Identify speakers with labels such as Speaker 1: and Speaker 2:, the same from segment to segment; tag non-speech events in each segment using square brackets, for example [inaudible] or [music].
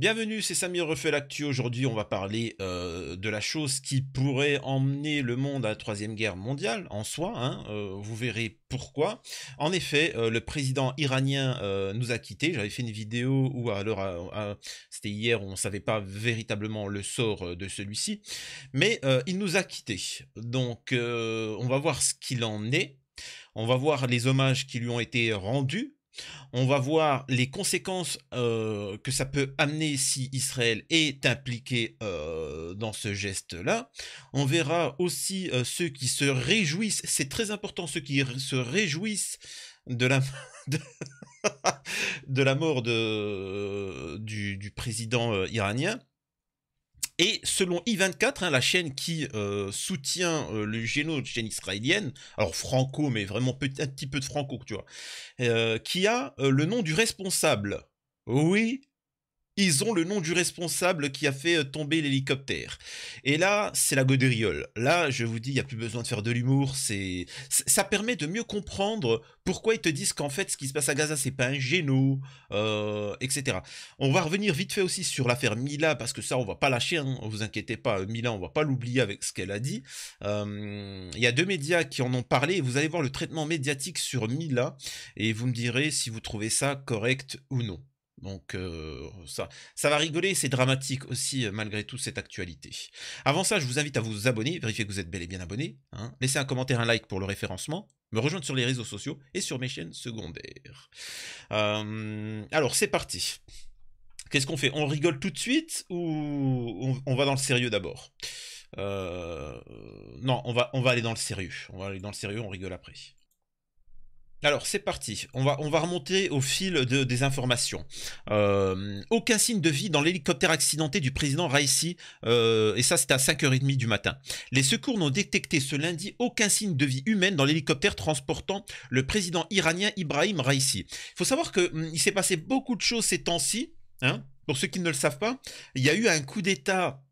Speaker 1: Bienvenue, c'est Samir refait l'actu. Aujourd'hui, on va parler euh, de la chose qui pourrait emmener le monde à la troisième guerre mondiale en soi. Hein, euh, vous verrez pourquoi. En effet, euh, le président iranien nous a quittés. J'avais fait une vidéo où, alors, c'était hier, on ne savait pas véritablement le sort de celui-ci, mais il nous a quittés. Donc, on va voir ce qu'il en est. On va voir les hommages qui lui ont été rendus on va voir les conséquences euh, que ça peut amener si Israël est impliqué euh, dans ce geste-là. On verra aussi euh, ceux qui se réjouissent, c'est très important, ceux qui se réjouissent de la, [laughs] de, la mort du, président iranien. Et selon I24, hein, la chaîne qui euh, soutient euh, le géno de chaîne israélienne, alors franco, mais vraiment petit, un petit peu de franco, tu vois, euh, qui a le nom du responsable. Oui, ils ont le nom du responsable qui a fait euh, tomber l'hélicoptère. Et là, c'est la godériole. Là, je vous dis, il n'y a plus besoin de faire de l'humour. C'est, ça permet de mieux comprendre pourquoi ils te disent qu'en fait, ce qui se passe à Gaza, c'est pas un géno, euh, etc. On va revenir vite fait aussi sur l'affaire Mila, parce que ça, on va pas lâcher. Hein. vous inquiétez pas, euh, Mila, on va pas l'oublier avec ce qu'elle a dit. Il y a deux médias qui en ont parlé. vous allez voir le traitement médiatique sur Mila, et vous me direz si vous trouvez ça correct ou non. Donc euh, ça, ça va rigoler, c'est dramatique aussi euh, malgré tout cette actualité. Avant ça, je vous invite à vous abonner, vérifiez que vous êtes bel et bien abonné, hein. laissez un commentaire, un like pour le référencement, me rejoindre sur les réseaux sociaux et sur mes chaînes secondaires. Euh, alors c'est parti. Qu'est-ce qu'on fait On rigole tout de suite ou on, va dans le sérieux d'abord Non, on va, on va aller dans le sérieux. On va aller dans le sérieux, on rigole après. Alors c'est parti, on va, on va remonter au fil des informations. Euh, aucun signe de vie dans l'hélicoptère accidenté du président Raisi, euh, et ça c'était à 5h30 du matin. Les secours n'ont détecté ce lundi aucun signe de vie humaine dans l'hélicoptère transportant le président iranien Ibrahim Raisi. Il faut savoir qu'il hum, il s'est passé beaucoup de choses ces temps-ci, hein. pour ceux qui ne le savent pas, il y a eu un coup d'État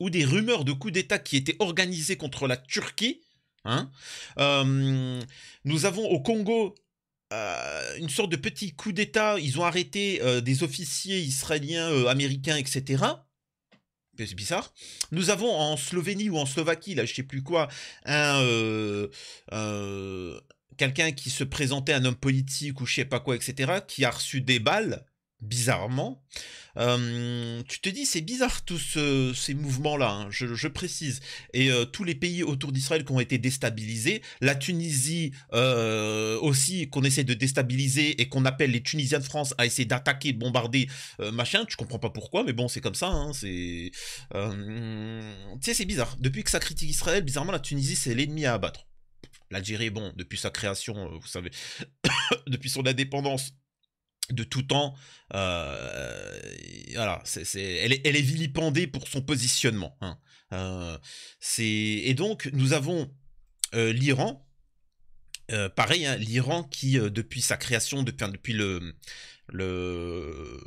Speaker 1: ou des rumeurs de coup d'État qui étaient organisées contre la Turquie Hein. Euh, nous avons au Congo euh, une sorte de petit coup d'État. Ils ont arrêté euh, des officiers israéliens, américains, etc. C'est bizarre. Nous avons en Slovénie ou en Slovaquie, là je sais plus quoi, quelqu'un qui se présentait un homme politique ou je sais pas quoi, etc., qui a reçu des balles bizarrement. Euh, tu te dis, c'est bizarre tous euh, ces mouvements-là, hein, je, précise. Et euh, tous les pays autour d'Israël qui ont été déstabilisés, la Tunisie aussi, qu'on essaie de déstabiliser et qu'on appelle les Tunisiens de France à essayer d'attaquer, de bombarder, machin, tu comprends pas pourquoi, mais bon, c'est comme ça, hein, c'est... tu sais, c'est bizarre. Depuis que ça critique Israël, bizarrement, la Tunisie, c'est l'ennemi à abattre. L'Algérie, bon, depuis sa création, vous savez, [coughs] depuis son indépendance, de tout temps. Euh, voilà, c'est, elle, est, vilipendée pour son positionnement. Hein. Euh, et donc, nous avons euh, l'Iran euh, pareil, hein, l'Iran qui, euh, depuis sa création, depuis, le,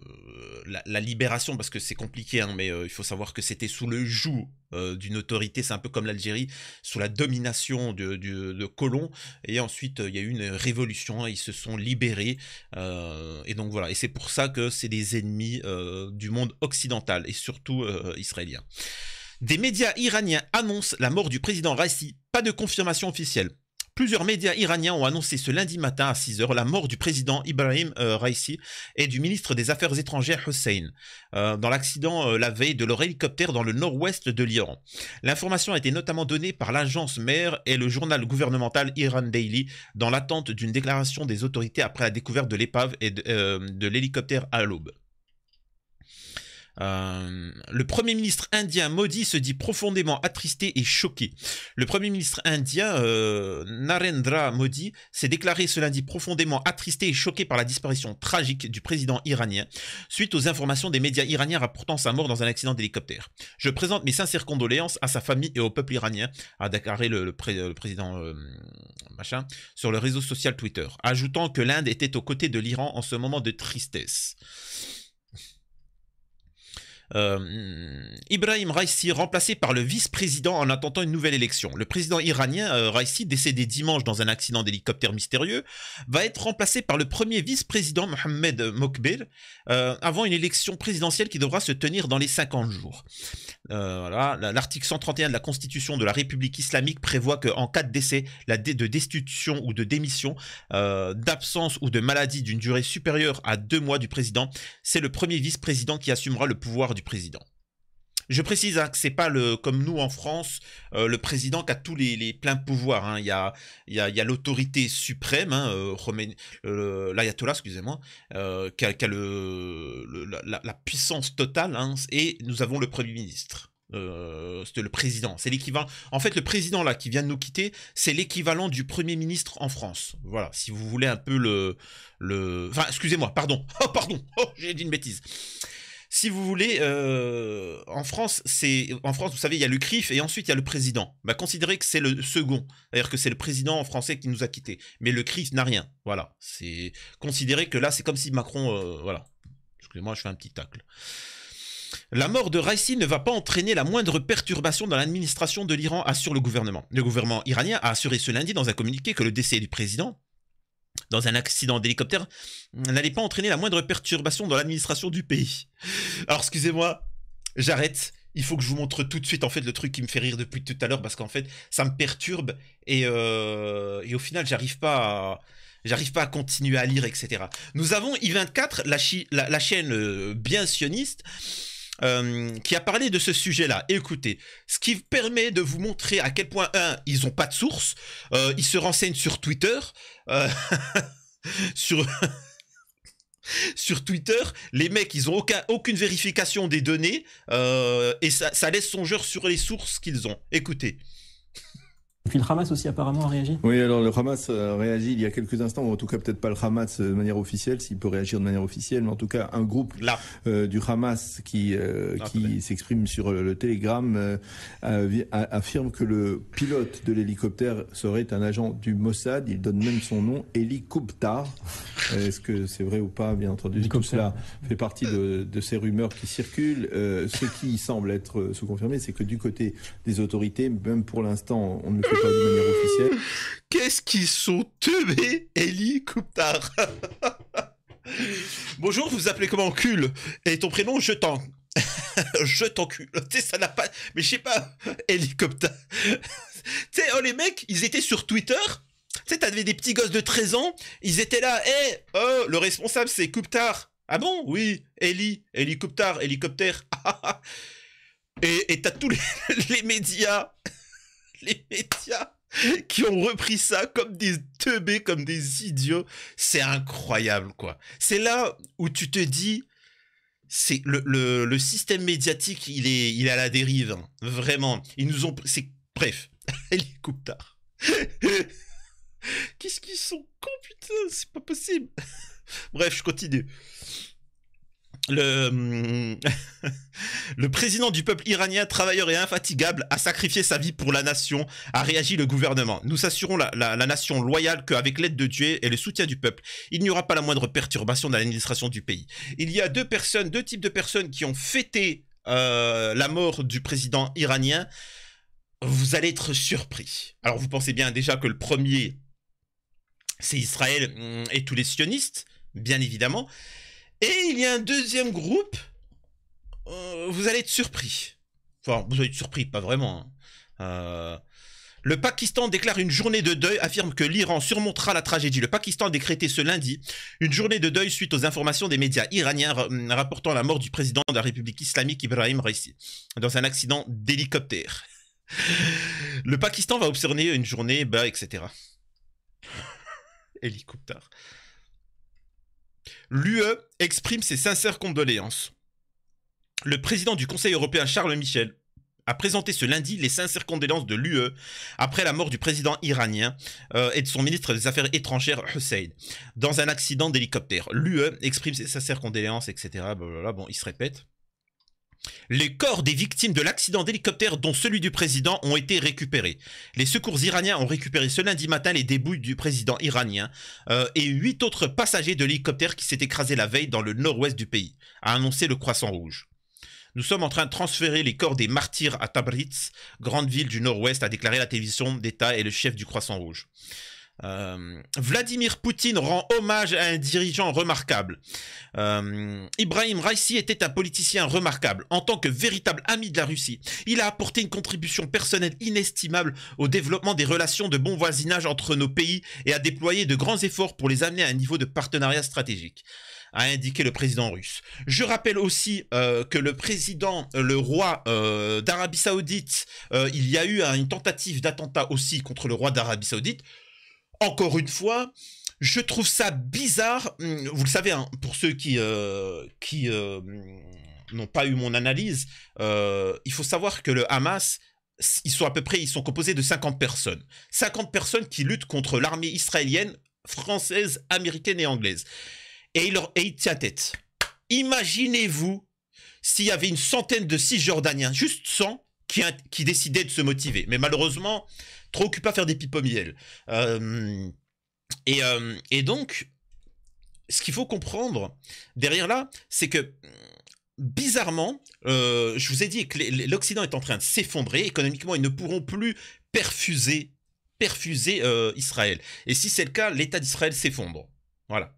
Speaker 1: la, libération, parce que c'est compliqué, hein, mais euh, il faut savoir que c'était sous le joug d'une autorité, c'est un peu comme l'Algérie, sous la domination de, colons, et ensuite il y a eu une révolution, hein, ils se sont libérés, et donc voilà, et c'est pour ça que c'est des ennemis du monde occidental, et surtout israélien. Des médias iraniens annoncent la mort du président Raisi, pas de confirmation officielle. Plusieurs médias iraniens ont annoncé ce lundi matin à 6h la mort du président Ibrahim euh, Raisi et du ministre des Affaires étrangères Hussein euh, dans l'accident euh, la veille de leur hélicoptère dans le nord-ouest de l'Iran. L'information a été notamment donnée par l'agence mère et le journal gouvernemental Iran Daily dans l'attente d'une déclaration des autorités après la découverte de l'épave et de, de l'hélicoptère à l'aube. Euh, le Premier ministre indien Modi se dit profondément attristé et choqué. Le Premier ministre indien euh, Narendra Modi s'est déclaré ce lundi profondément attristé et choqué par la disparition tragique du président iranien, suite aux informations des médias iraniens rapportant sa mort dans un accident d'hélicoptère. Je présente mes sincères condoléances à sa famille et au peuple iranien, a déclaré le, président euh, machin sur le réseau social Twitter, ajoutant que l'Inde était aux côtés de l'Iran en ce moment de tristesse. um, Ibrahim Raisi remplacé par le vice-président en attendant une nouvelle élection. Le président iranien euh, Raisi, décédé dimanche dans un accident d'hélicoptère mystérieux, va être remplacé par le premier vice-président Mohamed Mokbel euh, avant une élection présidentielle qui devra se tenir dans les 50 jours. Euh, l'article 131 de la Constitution de la République islamique prévoit qu'en cas de décès, de destitution ou de démission, d'absence ou de maladie d'une durée supérieure à deux mois du président, c'est le premier vice-président qui assumera le pouvoir du président. Je précise que hein, que c'est pas le comme nous en France, euh, le président qui a tous les, pleins pouvoirs. Hein. Il y a, il y a, l'autorité suprême, hein, euh, euh, l'ayatollah, excusez-moi, qui a, le, la, puissance totale. et nous avons le premier ministre. c'est le président, c'est l'équivalent. En fait, le président là qui vient de nous quitter, c'est l'équivalent du premier ministre en France. Voilà, si vous voulez un peu le, le. Enfin, excusez-moi, pardon. [laughs] Oh, pardon. Oh, j'ai dit une bêtise si vous voulez, euh, en France, c'est en France, vous savez, il y a le CRIF et ensuite il y a le président. Bah, considérez que c'est le second, c'est-à-dire que c'est le président français qui nous a quittés. Mais le CRIF n'a rien. Voilà, c'est considérez que là, c'est comme si Macron, euh, voilà. Excusez-moi, je fais un petit tacle. La mort de Raisi ne va pas entraîner la moindre perturbation dans l'administration de l'Iran, assure le gouvernement. Le gouvernement iranien a assuré ce lundi dans un communiqué que le décès du président dans un accident d'hélicoptère n'allait pas entraîner la moindre perturbation dans l'administration du pays. Alors excusez-moi, j'arrête. Il faut que je vous montre tout de suite en fait le truc qui me fait rire depuis tout à l'heure parce qu'en fait ça me perturbe et, euh, au final j'arrive pas à, j'arrive pas à continuer à lire etc. Nous avons i24 la, la, chaîne euh, bien sioniste euh, qui a parlé de ce sujet-là. Écoutez, ce qui permet de vous montrer à quel point, un, ils n'ont pas de source, euh, ils se renseignent sur Twitter, euh, [laughs] sur... [laughs] sur Twitter, les mecs, ils n'ont aucun, aucune vérification des données et ça, ça laisse songeur sur les sources qu'ils ont. Écoutez. Puis le Hamas aussi apparemment a réagi. Oui, alors le Hamas a réagi il y a quelques instants, ou en tout cas peut-être pas le Hamas euh, de manière officielle, s'il peut réagir de manière officielle, mais en tout cas un groupe euh, du Hamas qui, euh, ah, qui s'exprime sur le, Télégramme, Telegram affirme que le pilote de l'hélicoptère serait un agent du Mossad. Il donne même son nom, Eli Est-ce que c'est vrai ou pas Bien entendu, tout cela fait partie de, ces rumeurs qui circulent. ce qui semble être se confirmer, c'est que du côté des autorités, même pour l'instant, on ne Qu'est-ce qu'ils sont teubés, Ellie Couptard [laughs] Bonjour, vous vous appelez comment Cul Et ton prénom, je t'en. [laughs] je t'en Tu sais, ça n'a pas. Mais je sais pas, hélicoptère. tu sais, oh, les mecs, ils étaient sur Twitter. Tu sais, t'avais des petits gosses de 13 ans. Ils étaient là. Hé, eh, oh, le responsable, c'est Couptard. Ah bon Oui, Eli, hélicoptère, hélicoptère. [laughs] et t'as tous les médias les médias qui ont repris ça comme des teubés, comme des idiots. C'est incroyable, quoi. C'est là où tu te dis, c'est le, système médiatique, il est, il à la dérive, hein. vraiment. Ils nous ont, c'est bref, les [laughs] coupe tard. [laughs] Qu'est-ce qu'ils sont cons, putain, c'est pas possible. [laughs] bref, je continue. Hum, [laughs] le, président du peuple iranien, travailleur et infatigable, a sacrifié sa vie pour la nation, a réagi le gouvernement. Nous assurons la, nation loyale qu'avec l'aide de Dieu et le soutien du peuple, il n'y aura pas la moindre perturbation dans l'administration du pays. Il y a deux personnes, deux types de personnes qui ont fêté euh, la mort du président iranien. Vous allez être surpris. Alors vous pensez bien déjà que le premier, c'est Israël hum, et tous les sionistes, bien évidemment. Et il y a un deuxième groupe, euh, vous allez être surpris. Enfin, vous allez être surpris, pas vraiment. Hein. Euh, le Pakistan déclare une journée de deuil, affirme que l'Iran surmontera la tragédie. Le Pakistan a décrété ce lundi une journée de deuil suite aux informations des médias iraniens rapportant la mort du président de la République islamique Ibrahim Raisi dans un accident d'hélicoptère. [laughs] Le Pakistan va observer une journée, bah, etc. [laughs] Hélicoptère. L'UE exprime ses sincères condoléances. Le président du Conseil européen Charles Michel a présenté ce lundi les sincères condoléances de l'UE après la mort du président iranien euh, et de son ministre des Affaires étrangères Hussein dans un accident d'hélicoptère. L'UE exprime ses sincères condoléances, etc. Bon, il se répète. Les corps des victimes de l'accident d'hélicoptère, dont celui du président, ont été récupérés. Les secours iraniens ont récupéré ce lundi matin les débouilles du président iranien euh, et huit autres passagers de l'hélicoptère qui s'est écrasé la veille dans le nord-ouest du pays, a annoncé le Croissant Rouge. Nous sommes en train de transférer les corps des martyrs à Tabriz, grande ville du nord-ouest, a déclaré la télévision d'État et le chef du Croissant Rouge. Euh, Vladimir Poutine rend hommage à un dirigeant remarquable. Euh, Ibrahim Raisi était un politicien remarquable. En tant que véritable ami de la Russie, il a apporté une contribution personnelle inestimable au développement des relations de bon voisinage entre nos pays et a déployé de grands efforts pour les amener à un niveau de partenariat stratégique a indiqué le président russe. Je rappelle aussi euh, que le président, le roi d'Arabie saoudite, il y a eu une tentative d'attentat aussi contre le roi d'Arabie saoudite encore une fois, je trouve ça bizarre. Hum, vous le savez, hein, pour ceux qui, euh, qui euh, hum, n'ont pas eu mon analyse, euh, il faut savoir que le Hamas, ils sont à peu près, ils sont composés de 50 personnes. 50 personnes qui luttent contre l'armée israélienne, française, américaine et anglaise. Et ils, leur, tient tête. Imaginez-vous s'il y avait une centaine de Cisjordaniens, juste 100, qui, qui décidaient de se motiver. Mais malheureusement, trop occupé à faire des pipes au miel. Euh, euh, et, donc, ce qu'il faut comprendre derrière là, c'est que bizarrement, euh, je vous ai dit que l'Occident est en train de s'effondrer économiquement, ils ne pourront plus perfuser, perfuser Israël. Et si c'est le cas, l'État d'Israël s'effondre. Voilà.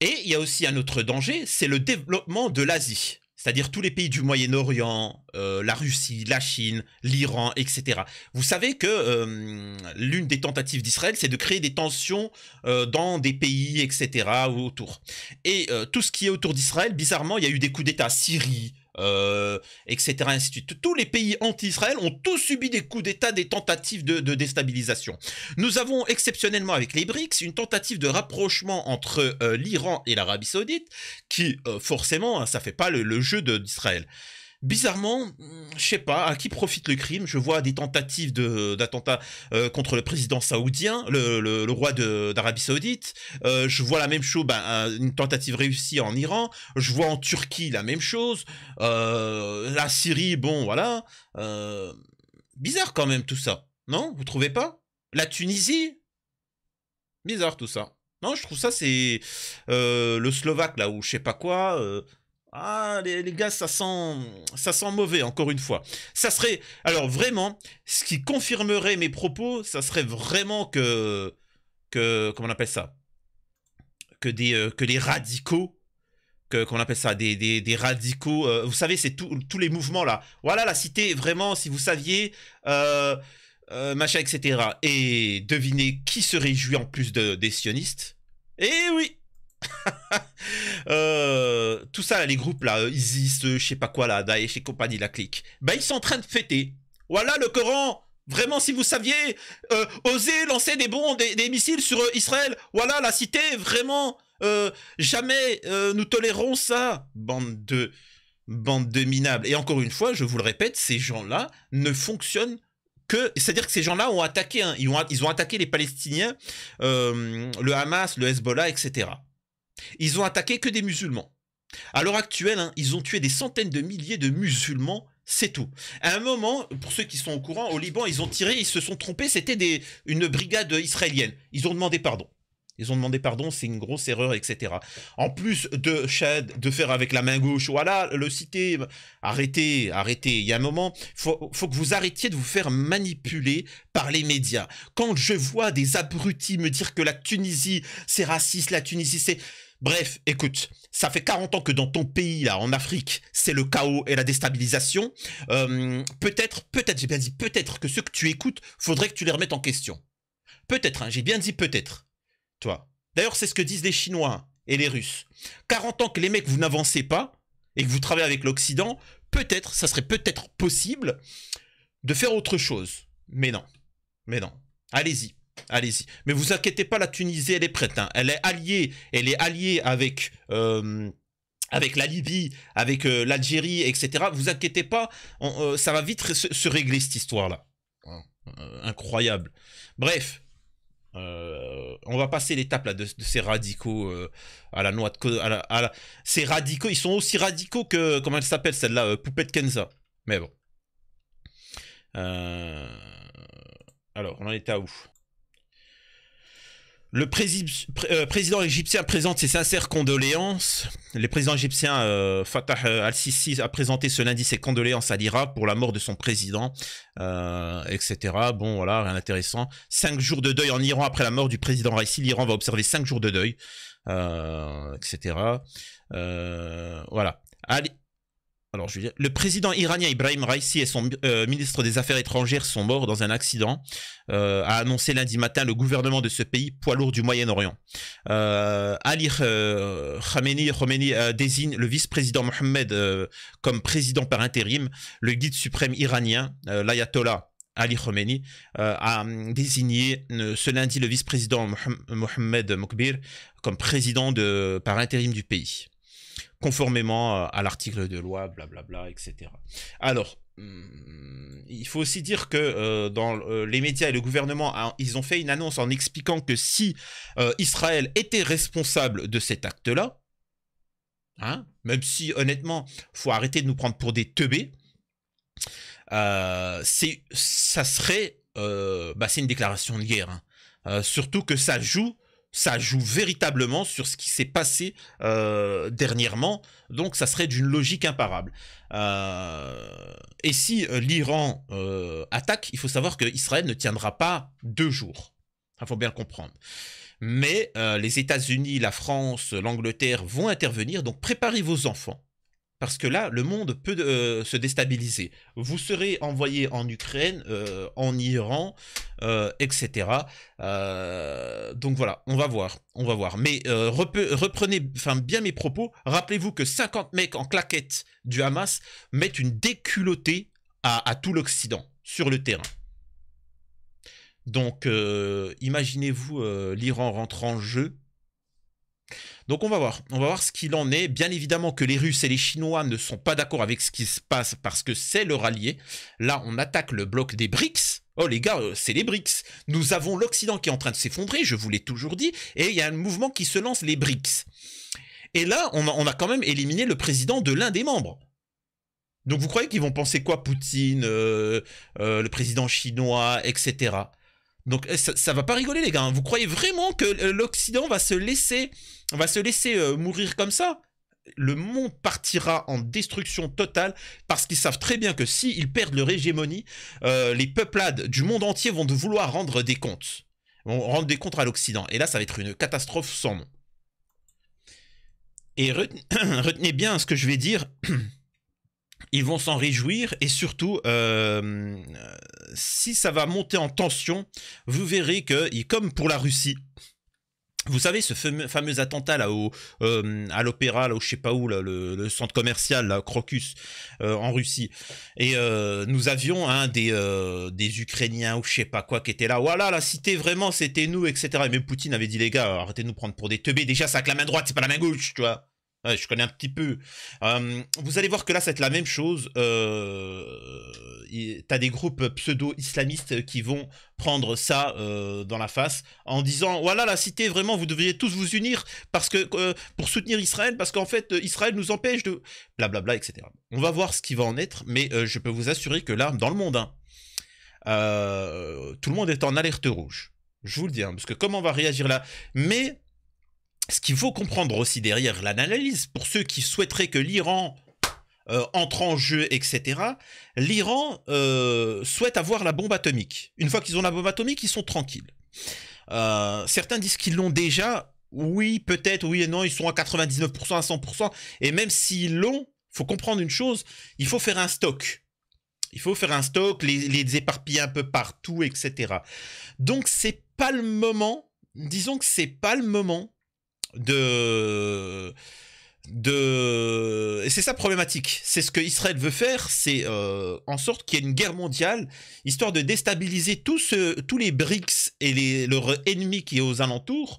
Speaker 1: Et il y a aussi un autre danger, c'est le développement de l'Asie c'est-à-dire tous les pays du Moyen-Orient, euh, la Russie, la Chine, l'Iran, etc. Vous savez que euh, l'une des tentatives d'Israël, c'est de créer des tensions euh, dans des pays, etc., autour. Et tout ce qui est autour d'Israël, bizarrement, il y a eu des coups d'État, Syrie, euh, etc. Tous les pays anti-Israël ont tous subi des coups d'État, des tentatives de, déstabilisation. Nous avons exceptionnellement avec les BRICS une tentative de rapprochement entre euh, l'Iran et l'Arabie saoudite qui, euh, forcément, hein, ça fait pas le, le jeu d'Israël bizarrement, mm, je sais pas, à qui profite le crime Je vois des tentatives d'attentats euh, contre le président saoudien, le, roi d'Arabie Saoudite. Euh, je vois la même chose, ben, une tentative réussie en Iran. Je vois en Turquie la même chose. Euh, la Syrie, bon, voilà. bizarre quand même tout ça, non Vous trouvez pas La Tunisie Bizarre tout ça. Non, je trouve ça, c'est le Slovaque, là, ou je sais pas quoi. Ah, les, gars, ça sent, ça sent mauvais, encore une fois. Ça serait, alors vraiment, ce qui confirmerait mes propos, ça serait vraiment que, que comment on appelle ça Que des, euh, que les radicaux, que on appelle ça, des, radicaux. Euh, vous savez, c'est tous les mouvements là. Voilà la cité, vraiment, si vous saviez. Euh, machin, etc. Et devinez qui se réjouit en plus des sionistes Eh oui [laughs] Euh, tout ça, les groupes, là, euh, ISIS, euh, je sais pas quoi, là, Daesh et compagnie, la clique, Ben, ils sont en train de fêter. Voilà le Coran Vraiment, si vous saviez, oser lancer des bombes, des, missiles sur Israël. Voilà la cité, vraiment, jamais nous tolérons ça, bande de, bande de minables. Et encore une fois, je vous le répète, ces gens-là ne fonctionnent que... c'est-à-dire que ces gens-là ont attaqué, hein. ils, ont, ils, ont, attaqué les Palestiniens, le Hamas, le Hezbollah, etc. Ils ont attaqué que des musulmans. À l'heure actuelle, hein, ils ont tué des centaines de milliers de musulmans c'est tout. À un moment, pour ceux qui sont au courant, au Liban, ils ont tiré, ils se sont trompés, c'était une brigade israélienne. Ils ont demandé pardon. Ils ont demandé pardon, c'est une grosse erreur, etc. En plus de de faire avec la main gauche, voilà, le citer, arrêtez, arrêtez. Il y a un moment, faut, faut que vous arrêtiez de vous faire manipuler par les médias. Quand je vois des abrutis me dire que la Tunisie, c'est raciste, la Tunisie, c'est... Bref, écoute, ça fait 40 ans que dans ton pays, là, en Afrique, c'est le chaos et la déstabilisation. Euh, peut-être, peut-être, j'ai bien dit peut-être que ceux que tu écoutes, faudrait que tu les remettes en question. Peut-être, hein, j'ai bien dit peut-être. Toi. D'ailleurs, c'est ce que disent les Chinois et les Russes. 40 ans que les mecs, vous n'avancez pas et que vous travaillez avec l'Occident, peut-être, ça serait peut-être possible de faire autre chose. Mais non. Mais non. Allez-y. Allez-y. Mais vous inquiétez pas, la Tunisie, elle est prête. Hein. Elle est alliée. Elle est alliée avec. Euh, avec la Libye, avec euh, l'Algérie, etc. Vous inquiétez pas, euh, ça va vite se, régler cette histoire-là. incroyable. Bref, on va passer l'étape là de, ces radicaux à la noix de ces radicaux ils sont aussi radicaux que comment elle s'appelle celle-là Poupée de Kenza mais bon alors on en est à où le euh, président égyptien présente ses sincères condoléances. Le président égyptien euh, Fatah euh, al-Sisi a présenté ce lundi ses condoléances à l'Ira pour la mort de son président, etc. Bon, voilà, rien d'intéressant. Cinq jours de deuil en Iran après la mort du président Raisi. L'Iran va observer cinq jours de deuil, etc. voilà. Allez le président iranien Ibrahim Raisi et son euh, ministre des Affaires étrangères sont morts dans un accident, euh, a annoncé lundi matin le gouvernement de ce pays poids lourd du Moyen-Orient. Euh, Ali Khamenei, désigne le vice-président Mohamed comme président par intérim. Le guide suprême iranien, l'ayatollah Ali Khamenei, a désigné ce lundi le vice-président Mohamed Mokbir comme président par intérim du pays conformément euh, à l'article de loi, blablabla, etc. Alors, hmm, il faut aussi dire que euh, dans euh, les médias et le gouvernement, ils ont fait une annonce en expliquant que si Israël était responsable de cet acte-là, hein, même si honnêtement, faut arrêter de nous prendre pour des teubés, c'est, ça serait, bah, c'est une déclaration de guerre. Hein. surtout que ça joue ça joue véritablement sur ce qui s'est passé euh, dernièrement, donc ça serait d'une logique imparable. Euh, et si euh, l'Iran attaque, il faut savoir qu'Israël ne tiendra pas deux jours. Il faut bien comprendre. Mais les États-Unis, la France, l'Angleterre vont intervenir, donc préparez vos enfants parce que là, le monde peut euh, se déstabiliser. Vous serez envoyé en Ukraine, euh, en Iran, euh, etc. donc voilà, on va voir, on va voir. Mais reprenez bien mes propos. Rappelez-vous que 50 mecs en claquette du Hamas mettent une déculottée à, à tout l'Occident, sur le terrain. Donc imaginez-vous l'Iran rentre en jeu donc on va voir, on va voir ce qu'il en est. Bien évidemment que les Russes et les Chinois ne sont pas d'accord avec ce qui se passe parce que c'est leur allié. Là, on attaque le bloc des BRICS. Oh les gars, euh, c'est les BRICS. Nous avons l'Occident qui est en train de s'effondrer, je vous l'ai toujours dit, et il y a un mouvement qui se lance, les BRICS. Et là, on a, quand même éliminé le président de l'un des membres. Donc vous croyez qu'ils vont penser quoi Poutine, euh, euh, le président chinois, etc. Donc eh, ça, va pas rigoler les gars. Hein. Vous croyez vraiment que euh, l'Occident va se laisser, va se laisser euh, mourir comme ça le monde partira en destruction totale parce qu'ils savent très bien que s'ils perdent leur hégémonie, euh, les peuplades du monde entier vont vouloir rendre des comptes. Vont rendre des comptes à l'Occident. Et là, ça va être une catastrophe sans nom. Et [clears throat] retenez bien ce que je vais dire. [clears throat] ils vont s'en réjouir et surtout, euh, si ça va monter en tension, vous verrez que, comme pour la Russie, vous savez, ce fameux attentat là au, euh, à l'opéra, là où je sais pas où, le, centre commercial, Crocus, euh, en Russie. Et nous avions des, des Ukrainiens ou je sais pas quoi qui étaient là. Voilà, la cité vraiment, c'était nous, etc. Et même Poutine avait dit, les gars, arrêtez de nous prendre pour des teubés. Déjà, ça avec la main droite, c'est pas la main gauche, tu vois je connais un petit peu. Euh, vous allez voir que là, c'est la même chose. Euh, t'as des groupes pseudo-islamistes qui vont prendre ça euh, dans la face en disant voilà la cité vraiment vous devriez tous vous unir parce que pour soutenir Israël parce qu'en fait Israël nous empêche de blablabla etc. On va voir ce qui va en être, mais je peux vous assurer que là, dans le monde, hein, tout le monde est en alerte rouge. Je vous le dis, hein, parce que comment on va réagir là Mais ce qu'il faut comprendre aussi derrière l'analyse, pour ceux qui souhaiteraient que l'Iran euh, entre en jeu, etc., l'Iran euh, souhaite avoir la bombe atomique. Une fois qu'ils ont la bombe atomique, ils sont tranquilles. Euh, certains disent qu'ils l'ont déjà. Oui, peut-être, oui et non, ils sont à 99%, à 100%. Et même s'ils l'ont, faut comprendre une chose, il faut faire un stock. Il faut faire un stock, les, les éparpiller un peu partout, etc. Donc c'est pas le moment, disons que c'est pas le moment de de c'est ça problématique c'est ce que veut faire c'est euh, en sorte qu'il y ait une guerre mondiale histoire de déstabiliser tous tous les BRICS et les... leur ennemi qui est aux alentours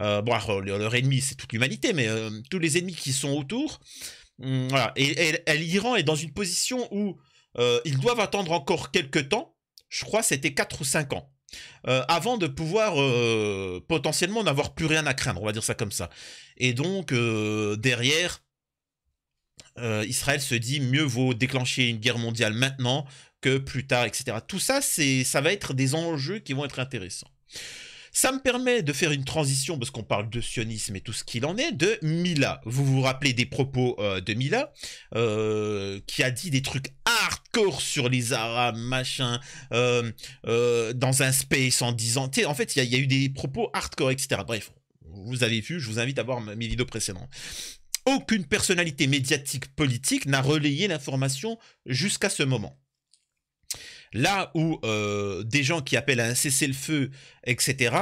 Speaker 1: euh, bon leur ennemi c'est toute l'humanité mais euh, tous les ennemis qui sont autour hum, voilà et, l'Iran est dans une position où euh, ils doivent attendre encore quelques temps je crois c'était 4 ou 5 ans euh, avant de pouvoir euh, potentiellement n'avoir plus rien à craindre, on va dire ça comme ça. Et donc, euh, derrière, Israël se dit mieux vaut déclencher une guerre mondiale maintenant que plus tard, etc. Tout ça, ça va être des enjeux qui vont être intéressants. Ça me permet de faire une transition, parce qu'on parle de sionisme et tout ce qu'il en est, de Mila. Vous vous rappelez des propos euh, de Mila, euh, qui a dit des trucs hardcore sur les Arabes, machin, euh, dans un space en disant... En fait, il y, a eu des propos hardcore, etc. Bref, vous avez vu, je vous invite à voir mes vidéos précédentes. Aucune personnalité médiatique politique n'a relayé l'information jusqu'à ce moment. Là où euh, des gens qui appellent à un cessez-le-feu, etc.,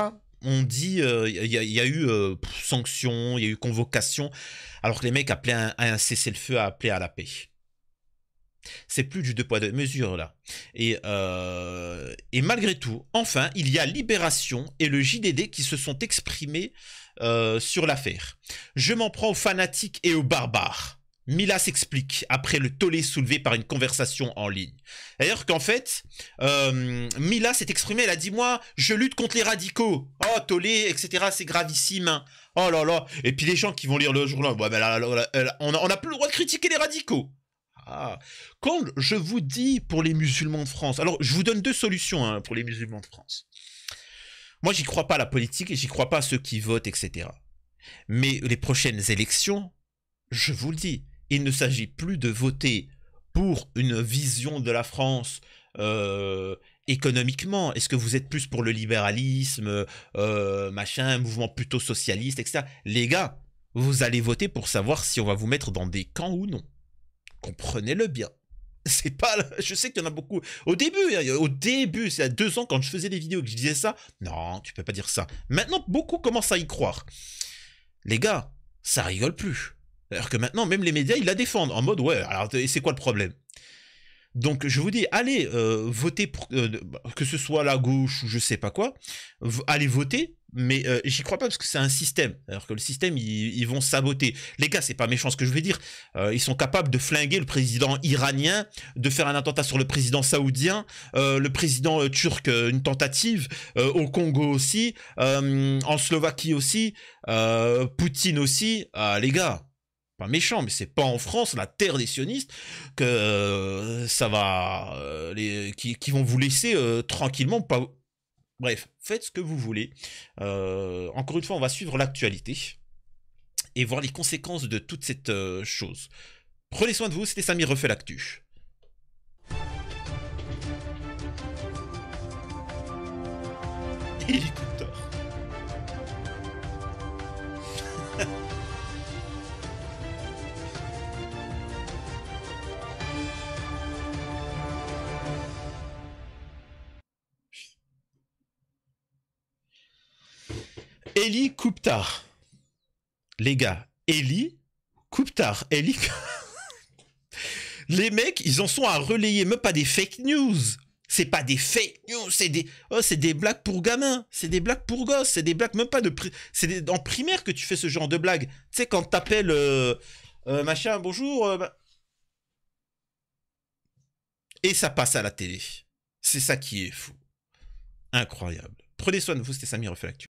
Speaker 1: on dit, il euh, y, a eu euh, sanctions, il y a eu convocation, alors que les mecs appelaient à un, cessez-le-feu, à appeler à la paix. C'est plus du deux poids deux mesures là. Et, et, malgré tout, enfin, il y a Libération et le JDD qui se sont exprimés sur l'affaire. Je m'en prends aux fanatiques et aux barbares. Mila s'explique après le tollé soulevé par une conversation en ligne. D'ailleurs qu'en fait, euh, Mila s'est exprimée, elle a dit moi, je lutte contre les radicaux. Oh tollé, etc. C'est gravissime. Hein. Oh là là. Et puis les gens qui vont lire le journal, bah, on n'a plus le droit de critiquer les radicaux. Ah. Quand je vous dis pour les musulmans de France, alors je vous donne deux solutions hein, pour les musulmans de France. Moi, j'y crois pas à la politique et j'y crois pas à ceux qui votent, etc. Mais les prochaines élections, je vous le dis, il ne s'agit plus de voter pour une vision de la France euh, économiquement Est-ce que vous êtes plus pour le libéralisme, euh, machin, mouvement plutôt socialiste, etc. Les gars, vous allez voter pour savoir si on va vous mettre dans des camps ou non. Comprenez-le bien. [laughs] C'est pas. Je sais qu'il y en a beaucoup. Au début, hein, au début, c'est à deux ans quand je faisais des vidéos que je disais ça. Non, tu peux pas dire ça. Maintenant, beaucoup commencent à y croire. Les gars, ça rigole plus. Alors que maintenant, même les médias, ils la défendent en mode ouais, alors c'est quoi le problème donc je vous dis, allez euh, voter, pour, euh, bah, que ce soit la gauche ou je sais pas quoi, allez voter, mais euh, j'y crois pas parce que c'est un système. Alors que le système, ils, vont saboter. Les gars, c'est pas méchant ce que je veux dire. ils sont capables de flinguer le président iranien, de faire un attentat sur le président saoudien, le président turc, une tentative, au Congo aussi, en Slovaquie aussi, Poutine aussi. Ah, les gars, pas méchant, mais c'est pas en France, la terre des sionistes, que euh, ça va, euh, les, qui, vont vous laisser euh, tranquillement. Pas... Bref, faites ce que vous voulez. encore une fois, on va suivre l'actualité et voir les conséquences de toute cette chose. Prenez soin de vous, c'était Samy refait l'actu. [laughs] [laughs] Eli Kouptar. Les gars, Eli tard Eli... [laughs] les mecs, ils en sont à relayer même pas des fake news. C'est pas des fake news, c'est des oh, des blagues pour gamins, c'est des blagues pour gosses, c'est des blagues même pas de c'est en primaire que tu fais ce genre de blagues. Tu sais quand t'appelles euh, euh, machin bonjour euh, et ça passe à la télé. C'est ça qui est fou. Incroyable. Prenez soin de vous, c'était Samir, refait l'actu.